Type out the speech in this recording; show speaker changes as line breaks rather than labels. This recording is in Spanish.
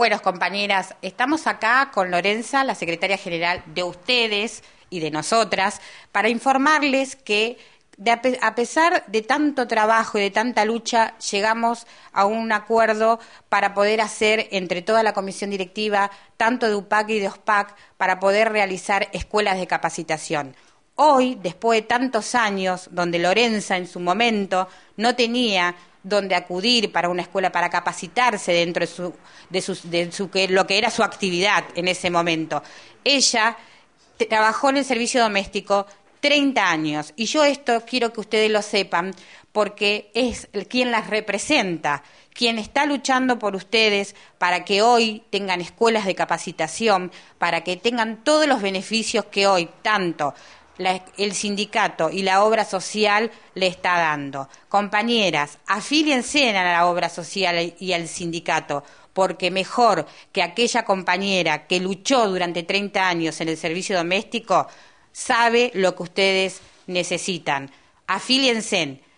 Bueno, compañeras, estamos acá con Lorenza, la secretaria general de ustedes y de nosotras, para informarles que a, a pesar de tanto trabajo y de tanta lucha, llegamos a un acuerdo para poder hacer entre toda la comisión directiva, tanto de UPAC y de OSPAC, para poder realizar escuelas de capacitación. Hoy, después de tantos años, donde Lorenza en su momento no tenía donde acudir para una escuela para capacitarse dentro de, su, de, de su, que, lo que era su actividad en ese momento. Ella trabajó en el servicio doméstico 30 años y yo esto quiero que ustedes lo sepan porque es quien las representa, quien está luchando por ustedes para que hoy tengan escuelas de capacitación, para que tengan todos los beneficios que hoy tanto el sindicato y la obra social le está dando. Compañeras, afíliense a la obra social y al sindicato, porque mejor que aquella compañera que luchó durante 30 años en el servicio doméstico, sabe lo que ustedes necesitan. Afíliense